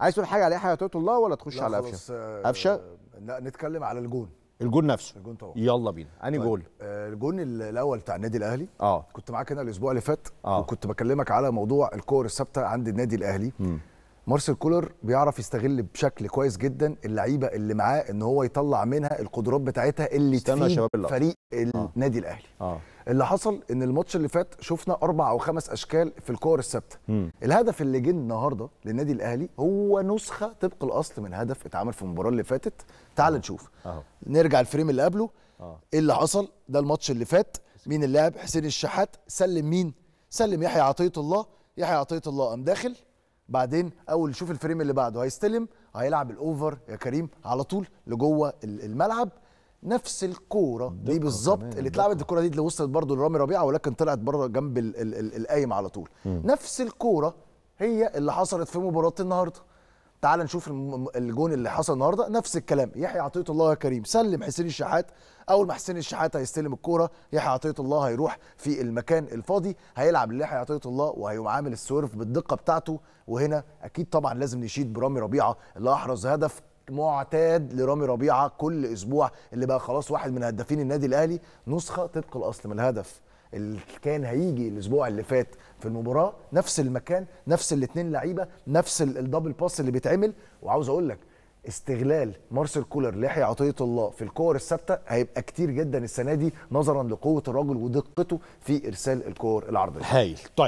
عايز تقول حاجه على حاجه توتو الله ولا تخش على قفشه آه، قفشه لا نتكلم على الجون الجون نفسه الجون طبعا يلا بينا انهي طيب، جول آه الجون الاول بتاع النادي الاهلي اه كنت معاك هنا الاسبوع اللي فات آه. وكنت بكلمك على موضوع الكور الثابته عند النادي الاهلي م. مارسيل كولر بيعرف يستغل بشكل كويس جدا اللعيبه اللي معاه ان هو يطلع منها القدرات بتاعتها اللي تفيد فريق آه. النادي آه. الاهلي آه. اللي حصل ان الماتش اللي فات شفنا اربع او خمس اشكال في الكور الثابته الهدف اللي جه النهارده للنادي الاهلي هو نسخه طبق الاصل من هدف اتعمل في المباراه اللي فاتت تعال آه. نشوف آه. نرجع الفريم اللي قبله آه. ايه اللي حصل ده الماتش اللي فات مين اللي لعب حسين الشحات سلم مين سلم يحيى عطيه الله يحيى عطيه الله قام داخل بعدين اول شوف الفريم اللي بعده هيستلم هيلعب الاوفر يا كريم على طول لجوه الملعب نفس الكوره دي بالظبط اللي اتلعبت الكوره دي اللي وصلت برضه لرامي ربيعه ولكن طلعت بره جنب القايم على طول مم. نفس الكوره هي اللي حصلت في مباراه النهارده تعال نشوف الجون اللي حصل النهارده نفس الكلام يحيى عطيه الله يا كريم سلم حسين الشحات اول ما حسين الشحات هيستلم الكوره يحيى عطيه الله هيروح في المكان الفاضي هيلعب ليحيى عطيه الله وهيقوم عامل السيرف بالدقه بتاعته وهنا اكيد طبعا لازم نشيد برامي ربيعه اللي احرز هدف معتاد لرامي ربيعه كل اسبوع اللي بقى خلاص واحد من هدافين النادي الاهلي نسخه طبق الاصل من الهدف اللي كان هيجي الاسبوع اللي فات في المباراه نفس المكان نفس الاثنين لعيبه نفس الدبل باس اللي بيتعمل وعاوز اقول لك استغلال مارسيل كولر ليحيى عطيه الله في الكور الثابته هيبقى كتير جدا السنه دي نظرا لقوه الراجل ودقته في ارسال الكور العرضيه. هايل طيب